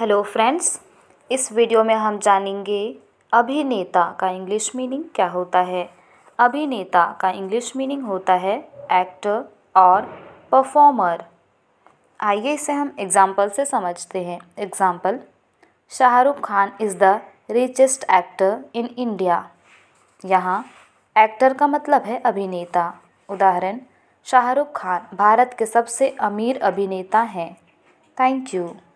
hello friends इस video में हम जानेंगे अभिनेता का इंग्लिश मीनिंग क्या होता है अभिनेता का इंग्लिश मीनिंग होता है एक्टर और परफॉर्मर आइए इसे हम एग्जाम्पल से समझते हैं example Shahrukh Khan is the richest actor in India यहाँ एक्टर का मतलब है अभिनेता उदाहरण शाहरुख खान भारत के सबसे अमीर अभिनेता हैं थैंक यू